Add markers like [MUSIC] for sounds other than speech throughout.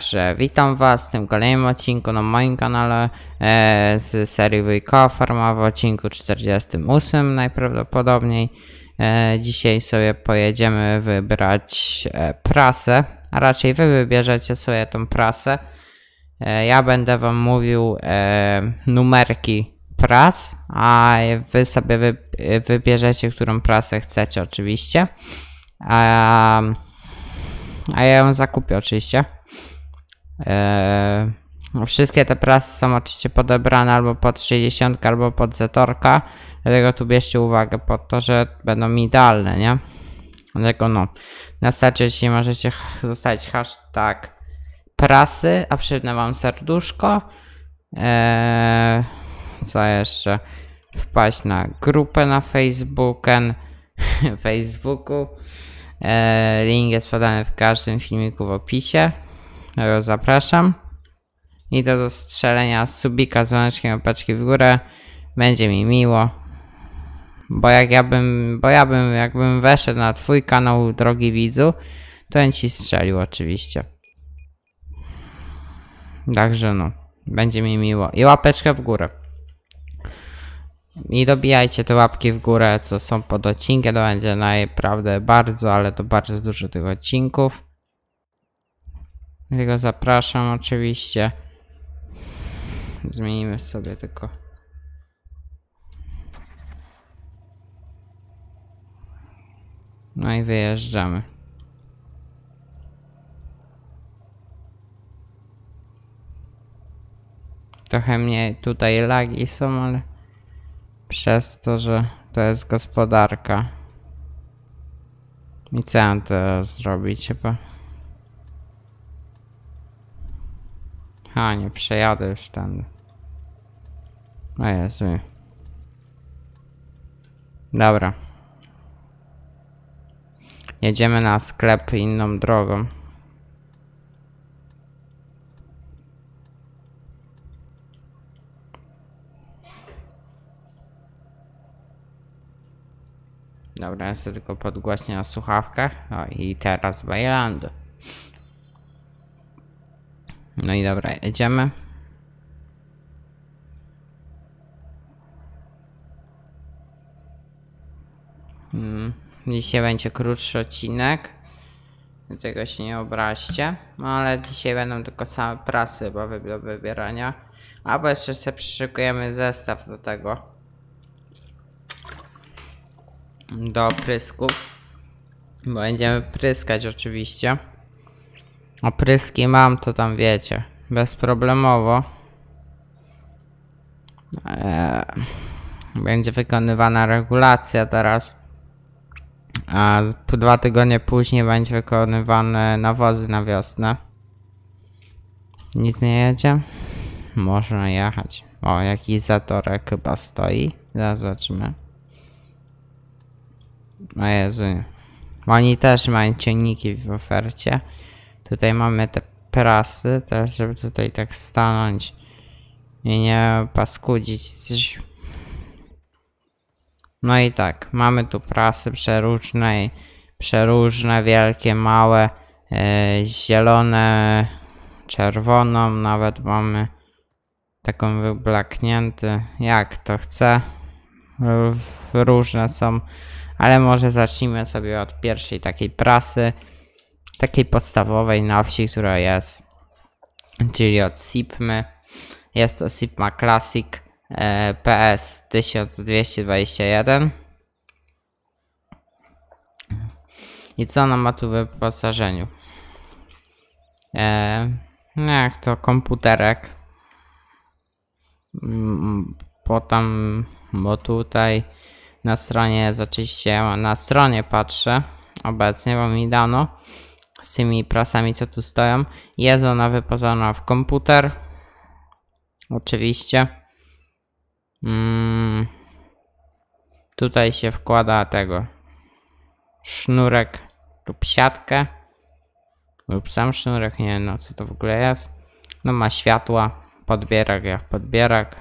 Także witam Was w tym kolejnym odcinku na moim kanale e, z serii Wujka Farma w odcinku 48 najprawdopodobniej. E, dzisiaj sobie pojedziemy wybrać e, prasę, a raczej Wy wybierzecie sobie tą prasę. E, ja będę Wam mówił e, numerki pras, a Wy sobie wy, wybierzecie, którą prasę chcecie oczywiście. A, a ja ją zakupię oczywiście. Eee, wszystkie te prasy są oczywiście podebrane albo pod 60, albo pod zetorka. Dlatego tu bierzcie uwagę pod to, że będą idealne, nie? Dlatego no, na stacie jeśli możecie zostawić hashtag prasy, a przypnę wam serduszko. Eee, co jeszcze? Wpaść na grupę na Facebooken, [LAUGHS] Facebooku. Eee, link jest podany w każdym filmiku w opisie zapraszam. I do zastrzelenia subika z łączkiem opaczki w górę. Będzie mi miło. Bo jak ja bym, bo ja bym, jakbym weszedł na twój kanał, drogi widzu, to on ci strzelił oczywiście. Także no, będzie mi miło. I łapeczkę w górę. I dobijajcie te łapki w górę, co są pod odcinkiem. To będzie naprawdę bardzo, ale to bardzo dużo tych odcinków. Dlatego zapraszam oczywiście. Zmienimy sobie tylko. No i wyjeżdżamy. Trochę mnie tutaj lagi są, ale przez to, że to jest gospodarka. I co mam teraz zrobić chyba? A, nie przejadę już tam. O Jezu. Dobra. Jedziemy na sklep inną drogą. Dobra, ja sobie tylko podgłośnię na słuchawkach. O, i teraz Bajlandu. No i dobra, jedziemy. Hmm. Dzisiaj będzie krótszy odcinek. Dlatego się nie obraźcie. No ale dzisiaj będą tylko same prasy bo do wybierania. Albo jeszcze sobie przyszykujemy zestaw do tego. Do prysków. Bo będziemy pryskać oczywiście. Opryski mam, to tam wiecie. Bezproblemowo. Eee, będzie wykonywana regulacja teraz. A dwa tygodnie później będzie wykonywane nawozy na wiosnę. Nic nie jedzie? Można jechać. O, jakiś zatorek chyba stoi. Zaraz zobaczymy. O Jezu. Oni też mają cienniki w ofercie. Tutaj mamy te prasy, też żeby tutaj tak stanąć i nie paskudzić. No i tak, mamy tu prasy przeróżne, przeróżne, wielkie, małe, e, zielone, czerwoną, nawet mamy taką wyblaknięty, jak to chce. Różne są, ale może zacznijmy sobie od pierwszej takiej prasy takiej podstawowej na wsi, która jest, czyli od Sipmy. Jest to Sipma Classic e, PS 1221. I co ona ma tu w wyposażeniu? E, no jak to komputerek. Mm, mm, potem, bo tutaj na stronie jest oczywiście, na stronie patrzę obecnie, bo mi dano z tymi prasami, co tu stoją. Jest ona wyposażona w komputer. Oczywiście. Mm. Tutaj się wkłada tego sznurek lub siatkę. Lub sam sznurek, nie wiem no, co to w ogóle jest. No ma światła, podbierak jak podbierak.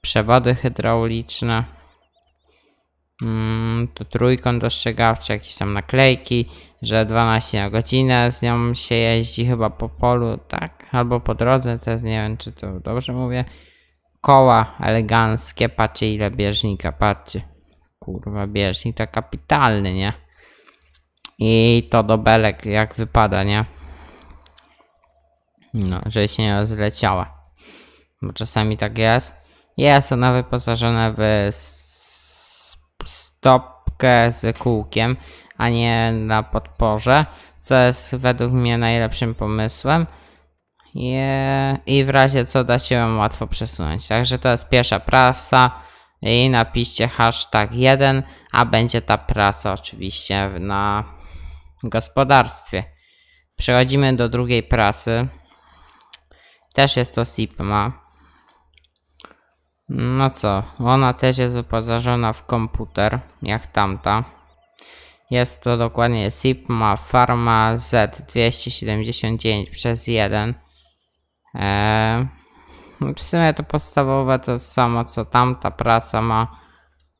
Przewody hydrauliczne. Mm, to trójkąt dostrzegawczy, jakieś tam naklejki, że 12 na godzinę z nią się jeździ chyba po polu, tak? Albo po drodze, też nie wiem, czy to dobrze mówię. Koła eleganckie, patrzcie ile bieżnika, patrzcie. Kurwa, bieżnik to kapitalny, nie? I to do belek jak wypada, nie? No, że się nie rozleciała. Bo czasami tak jest. Jest ona wyposażona w stopkę z kółkiem, a nie na podporze, co jest według mnie najlepszym pomysłem. I w razie co da się ją łatwo przesunąć. Także to jest pierwsza prasa i napiszcie hashtag 1, a będzie ta prasa oczywiście na gospodarstwie. Przechodzimy do drugiej prasy. Też jest to Sigma. No co, ona też jest wyposażona w komputer, jak tamta. Jest to dokładnie Sigma Pharma Z279 przez 1. Eee, w sumie to podstawowe to samo co tamta prasa ma.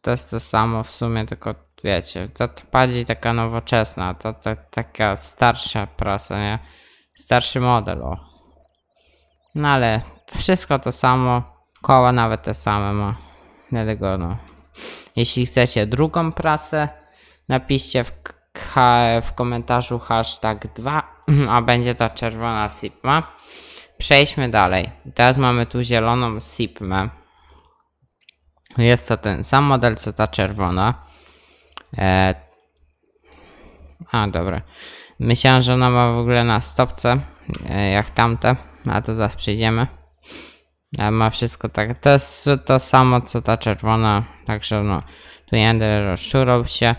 To jest to samo w sumie, tylko wiecie, to, to bardziej taka nowoczesna, to, to taka starsza prasa, nie? Starszy model, o. No ale wszystko to samo. Koła nawet te same ma. Dlatego no. Jeśli chcecie drugą prasę, napiszcie w, w komentarzu hashtag 2, a będzie ta czerwona sipma. Przejdźmy dalej. Teraz mamy tu zieloną Sigmę. Jest to ten sam model, co ta czerwona. E... A, dobra. Myślałem, że ona ma w ogóle na stopce, e, jak tamte, a to zaraz przejdziemy ma wszystko tak, to jest to samo co ta czerwona, także no, tu nie będę rozczurał się,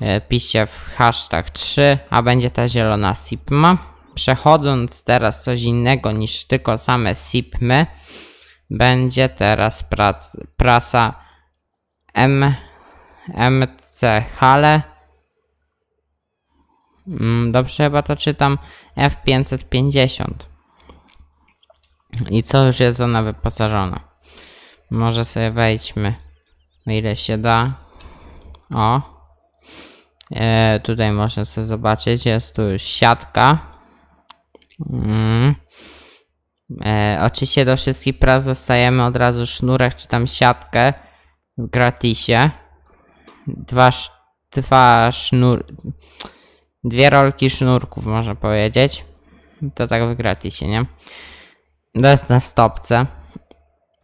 e, piszcie w hashtag 3, a będzie ta zielona SIPMA. Przechodząc teraz coś innego niż tylko same SIPMy, będzie teraz prac, prasa M, MC Hale. Mm, dobrze chyba to czytam F550. I co już jest ona wyposażona? Może sobie wejdźmy ile się da. O. E, tutaj można sobie zobaczyć, jest tu już siatka. Mm. E, oczywiście do wszystkich prac dostajemy od razu sznurek czy tam siatkę w gratisie. Dwa, dwa sznur... Dwie rolki sznurków można powiedzieć. To tak w gratisie, nie? To jest na stopce.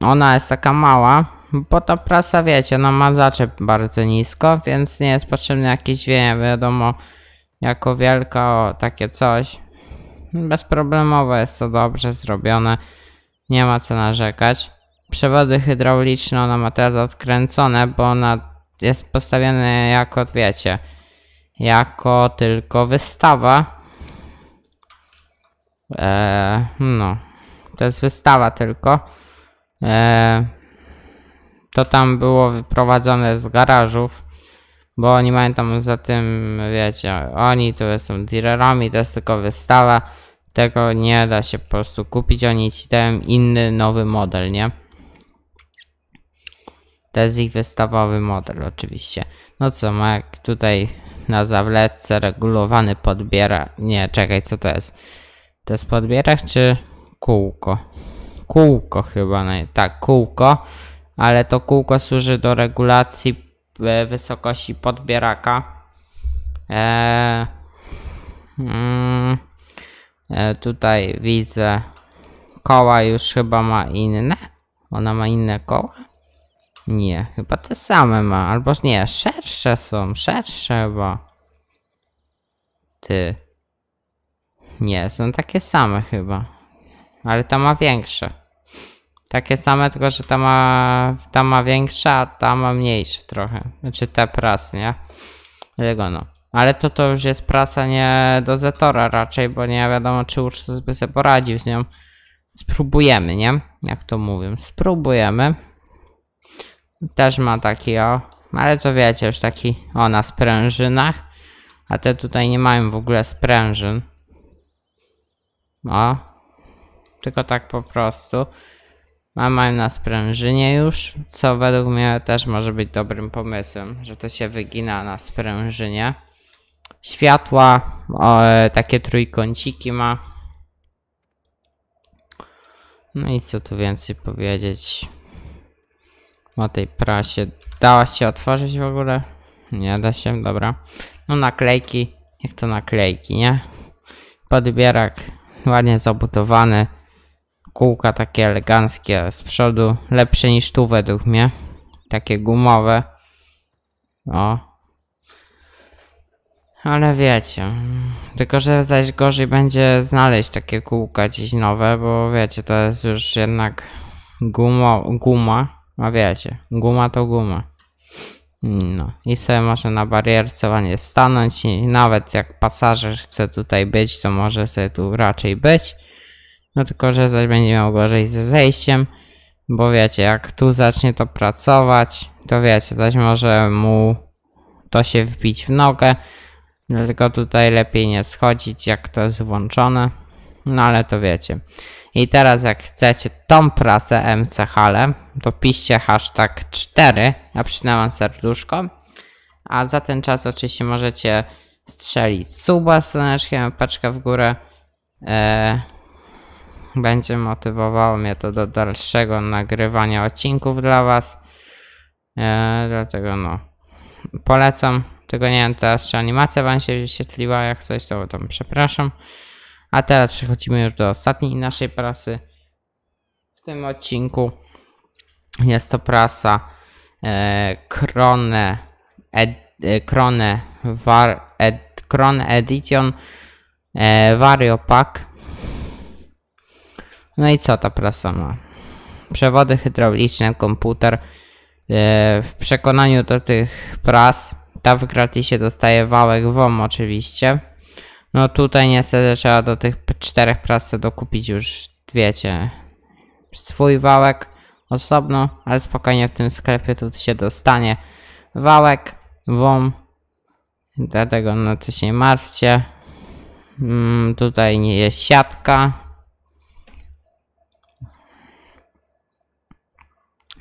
Ona jest taka mała, bo ta prasa, wiecie, ona no ma zaczep bardzo nisko, więc nie jest potrzebny jakiś, dźwięk, wiadomo, jako wielka, o, takie coś. Bezproblemowo jest to dobrze zrobione. Nie ma co narzekać. Przewody hydrauliczne ona ma teraz odkręcone, bo ona jest postawiona jako, wiecie, jako tylko wystawa. Eee, no, to jest wystawa tylko. E, to tam było wyprowadzone z garażów, bo oni mają tam za tym, wiecie, oni tu są dealerami, to jest tylko wystawa. Tego nie da się po prostu kupić, oni ci dają inny, nowy model, nie? To jest ich wystawowy model oczywiście. No co, ma tutaj na zawleczce regulowany podbiera Nie, czekaj, co to jest? To jest podbierak czy kółko. Kółko chyba, tak, kółko, ale to kółko służy do regulacji e, wysokości podbieraka. Eee, mm, e, tutaj widzę koła już chyba ma inne. Ona ma inne koła? Nie, chyba te same ma. Albo nie, szersze są, szersze chyba. Ty. Nie, są takie same chyba ale ta ma większe. Takie same, tylko że ta ma, ta ma większe, a ta ma mniejsze trochę. Znaczy te prasy, nie? Dlatego no. Ale to to już jest prasa nie do Zetora raczej, bo nie wiadomo czy Ursus by sobie poradził z nią. Spróbujemy, nie? Jak to mówią, spróbujemy. Też ma taki o, ale to wiecie, już taki o na sprężynach. A te tutaj nie mają w ogóle sprężyn. O, tylko tak po prostu. Mamy na sprężynie już, co według mnie też może być dobrym pomysłem, że to się wygina na sprężynie. Światła, o, e, takie trójkąciki ma. No i co tu więcej powiedzieć o tej prasie? Dała się otworzyć w ogóle? Nie da się, dobra. No naklejki, jak to naklejki, nie? Podbierak ładnie zabudowany kółka takie eleganckie z przodu, lepsze niż tu według mnie, takie gumowe, o. No. Ale wiecie, tylko że zaś gorzej będzie znaleźć takie kółka dziś nowe, bo wiecie, to jest już jednak gumo, guma, a no wiecie, guma to guma. No i sobie może na barierce stanąć i nawet jak pasażer chce tutaj być, to może sobie tu raczej być. No tylko, że zaś będzie miał gorzej ze zejściem, bo wiecie, jak tu zacznie to pracować, to wiecie, zaś może mu to się wbić w nogę. Dlatego tutaj lepiej nie schodzić, jak to jest włączone. No ale to wiecie. I teraz jak chcecie tą prasę Hale, to piszcie hashtag 4, ja przynajmniej serduszko. A za ten czas oczywiście możecie strzelić suba, słoneczkiem, paczkę w górę. E, będzie motywowało mnie to do dalszego nagrywania odcinków dla Was. E, dlatego no, polecam. Tylko nie wiem teraz, czy animacja Wam się wyświetliła, jak coś, to tam przepraszam. A teraz przechodzimy już do ostatniej naszej prasy. W tym odcinku jest to prasa e, Krone, ed, e, Krone, War, ed, Krone Edition e, Vario Pack no i co ta prasa ma? Przewody hydrauliczne, komputer. E, w przekonaniu do tych pras, ta w gratisie dostaje wałek WOM oczywiście. No tutaj niestety trzeba do tych czterech pras dokupić już, wiecie, swój wałek osobno, ale spokojnie w tym sklepie tu się dostanie wałek, WOM, dlatego no coś się nie martwcie. Mm, tutaj nie jest siatka,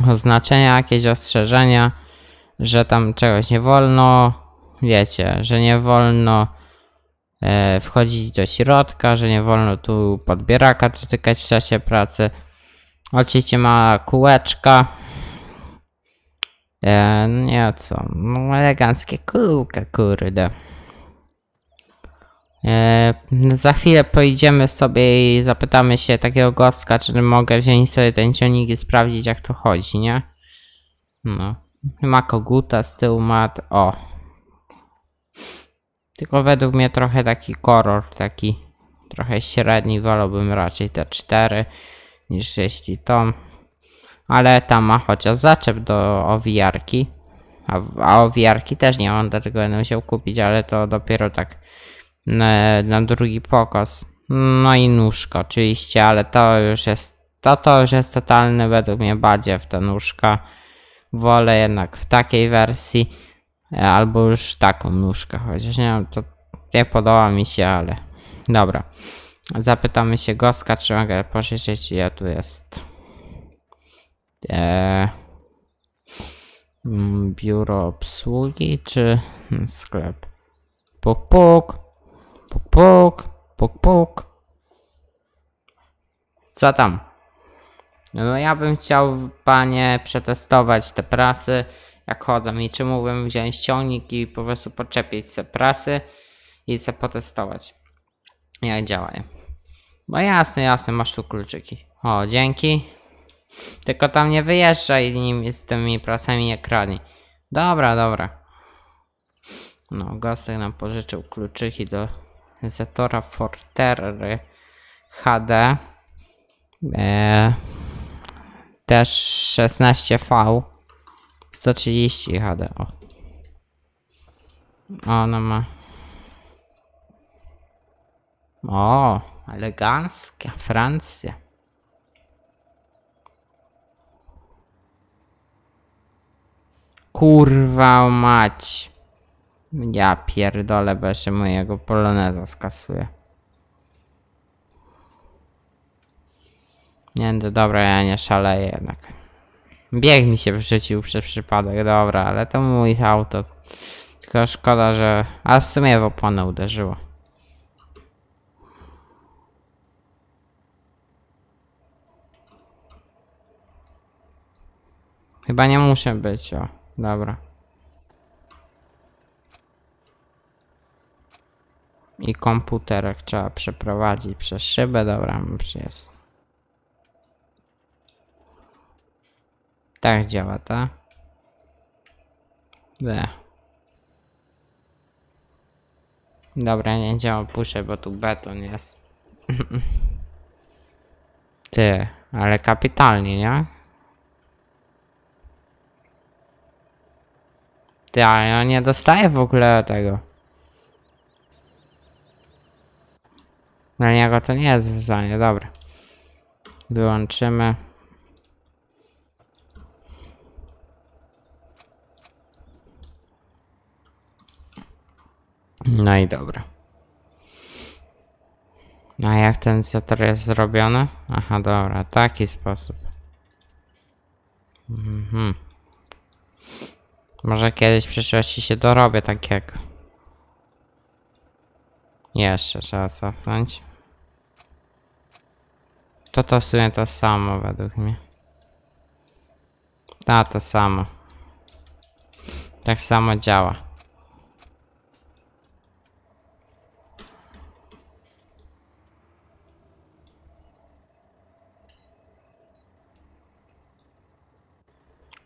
oznaczenia, jakieś ostrzeżenia, że tam czegoś nie wolno, wiecie, że nie wolno e, wchodzić do środka, że nie wolno tu podbieraka dotykać w czasie pracy. Oczywiście ma kółeczka. E, no nie co, no, eleganckie kółka, kurde. E, za chwilę pojedziemy sobie i zapytamy się takiego gostka, czy mogę wziąć sobie ten ciągnik i sprawdzić jak to chodzi, nie? No. Ma koguta z tyłu, ma... O. Tylko według mnie trochę taki kolor, taki trochę średni, wolałbym raczej te 4 niż jeśli to. Ale ta ma chociaż zaczep do owijarki. A, a owijarki też nie mam, dlatego będę musiał kupić, ale to dopiero tak na, na drugi pokaz. No i nóżka oczywiście, ale to już jest, to to już jest totalny według mnie w ta nóżka. Wolę jednak w takiej wersji, e, albo już taką nóżkę, chociaż nie wiem, to nie podoba mi się, ale dobra. Zapytamy się Goska, czy mogę pożyczyć, ja tu jest eee, biuro obsługi, czy sklep. Puk, puk. Puk, puk, puk, puk. Co tam? No ja bym chciał, panie, przetestować te prasy, jak chodzą i czy mógłbym wziąć ciągnik i po prostu podczepić te prasy i chcę potestować, jak działają. No jasne, jasne, masz tu kluczyki. O, dzięki. Tylko tam nie wyjeżdżaj nim z tymi prasami ekrani. Dobra, dobra. No, Gosek nam pożyczył kluczyki do Zetora Fortery HD. E, też 16V 130 HD. O. Ona no ma. O, elegancka Francja. Kurwa mać. Ja pierdolę, bo jeszcze mojego poloneza skasuje. Nie, no dobra, ja nie szaleję jednak. Bieg mi się wrzucił przez przypadek, dobra, ale to mój auto. Tylko szkoda, że... A w sumie w oponę uderzyło. Chyba nie muszę być, o. Dobra. i komputerek trzeba przeprowadzić przez szybę. Dobra, już jest. Tak działa, ta? B. Dobra, nie działa, puszę, bo tu beton jest. [LAUGHS] Ty, ale kapitalnie, nie? Ty, ale on nie dostaje w ogóle tego. Dla niego to nie jest wyzwanie, dobra. Wyłączymy. No i dobra. A jak ten setor jest zrobiony? Aha, dobra, taki sposób. Mhm. Może kiedyś w przyszłości się dorobię takiego. Jeszcze trzeba cofnąć. To to w sumie to samo według mnie. A to samo. Tak samo działa.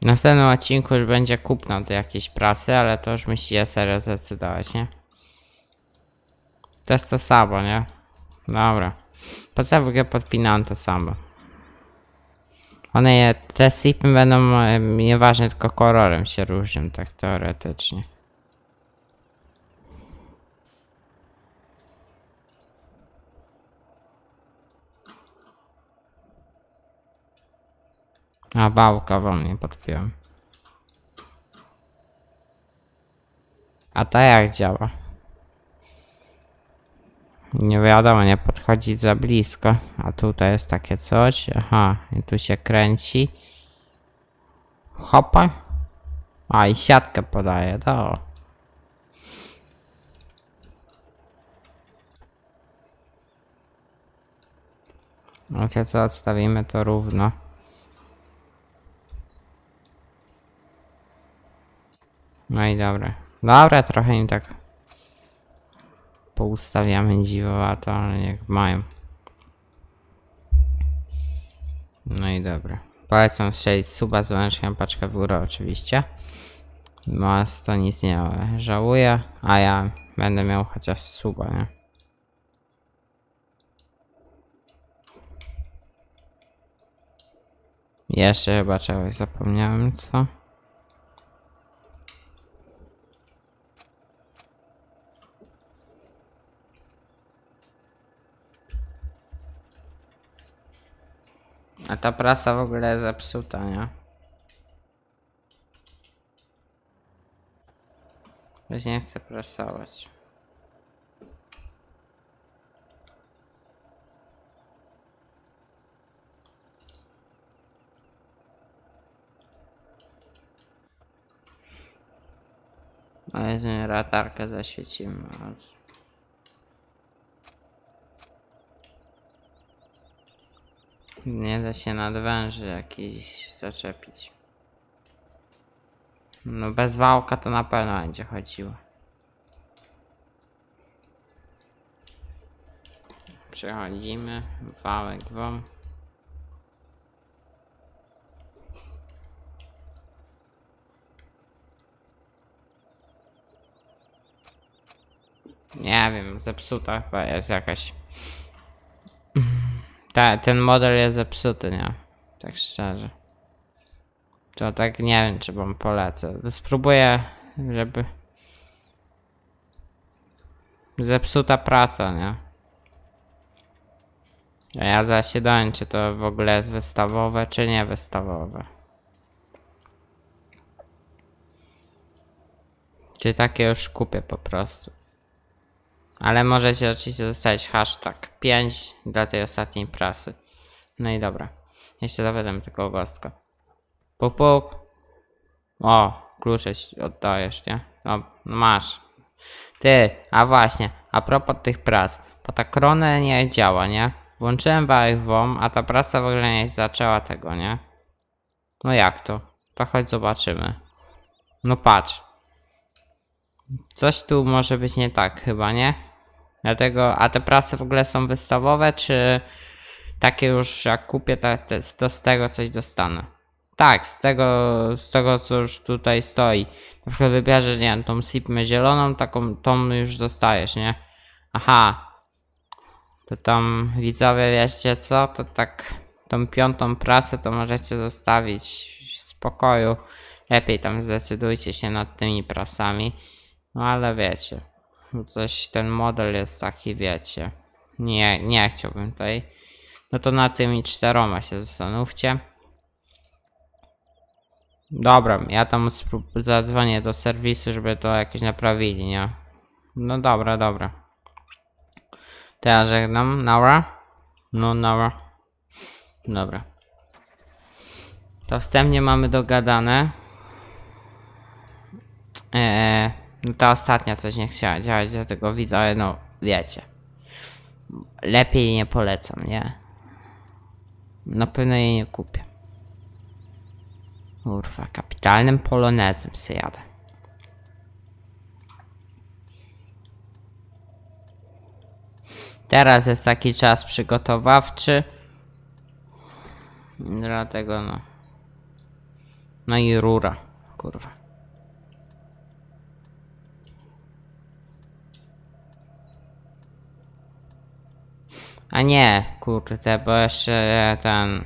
W następnym odcinku już będzie kupno do jakiejś prasy, ale to już musi je serio zdecydować, nie? To jest to samo, nie? Dobra. Poza w ogóle podpinałem to samo. One je, te sipy będą nieważne, tylko kolorem się różnią, tak teoretycznie. A bałka wam nie podpiłem. A ta jak działa? nie wiadomo, nie podchodzić za blisko. A tutaj jest takie coś. Aha, i tu się kręci. Hopa. A i siatkę podaje, No to co, odstawimy to równo. No i dobre. Dobra, trochę im tak poustawiamy dziwowata, ale niech mają. No i dobra. Polecam strzelić suba, zwężkę paczkę w górę oczywiście. Mas no, to nic nie żałuję, a ja będę miał chociaż suba, nie? Jeszcze chyba czegoś zapomniałem, co? A ta prasa w ogóle jest zepsuta, nie? chcę nie chce prasować. Ale no, z ratarkę zaświecimy. Nie da się nad węży jakiś zaczepić. No bez wałka to na pewno będzie chodziło. Przechodzimy, wałek wam. Nie wiem, zepsuta chyba jest jakaś. Ta, ten model jest zepsuty, nie? Tak szczerze. To tak nie wiem, czy wam polecę. To spróbuję, żeby... Zepsuta prasa, nie? A ja zaś się dowiem, czy to w ogóle jest wystawowe, czy nie wystawowe. Czy takie już kupię po prostu. Ale możecie oczywiście zostawić hashtag 5 dla tej ostatniej prasy. No i dobra. Jeszcze zapytam tylko gwiazdka. Puk, puk. O, klucze oddajesz, nie? No, no, masz. Ty, a właśnie, a propos tych pras. Bo ta krona nie działa, nie? Włączyłem wam, a ta prasa w ogóle nie zaczęła tego, nie? No jak to? To chodź zobaczymy. No patrz. Coś tu może być nie tak chyba, nie? Dlatego, a te prasy w ogóle są wystawowe, czy takie już jak kupię, to, z tego coś dostanę? Tak, z tego, z tego co już tutaj stoi. Na przykład wybierzesz, nie wiem, tą sipmę zieloną, taką, tą już dostajesz, nie? Aha. To tam widzowie, wiecie co, to tak tą piątą prasę to możecie zostawić w spokoju. Lepiej tam zdecydujcie się nad tymi prasami. No ale wiecie coś ten model jest taki, wiecie. Nie, nie chciałbym tutaj. No to na tymi czteroma się zastanówcie. Dobra, ja tam zadzwonię do serwisu, żeby to jakieś naprawili, nie? No dobra, dobra. To ja żegnam, Nara. No, Nara. Dobra. To wstępnie mamy dogadane. Eee, no ta ostatnia coś nie chciała działać, dlatego widzę, ale no wiecie. Lepiej nie polecam, nie? Na pewno jej nie kupię. Kurwa, kapitalnym polonezem se jadę. Teraz jest taki czas przygotowawczy. Dlatego no. No i rura, kurwa. A nie, kurde, bo jeszcze e, ten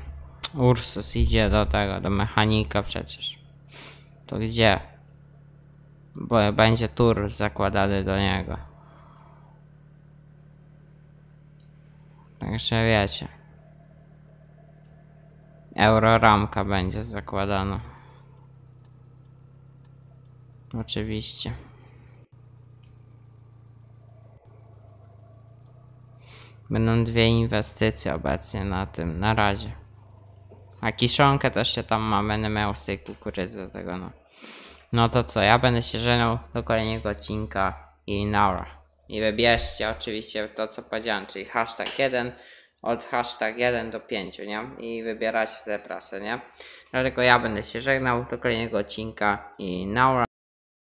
Ursus idzie do tego, do mechanika przecież. To gdzie? Bo będzie tur zakładany do niego. Także wiecie. Euroramka będzie zakładana. Oczywiście. Będą dwie inwestycje obecnie na tym, na razie. A kiszonkę też się tam ma, będę miał z tej kukurydzy tego no. No to co, ja będę się żenął do kolejnego odcinka i naura. I wybierzcie oczywiście to co powiedziałem, czyli hashtag 1 od hashtag 1 do 5, nie? I wybieracie ze prasę, nie? Dlatego ja będę się żegnał do kolejnego odcinka i naura.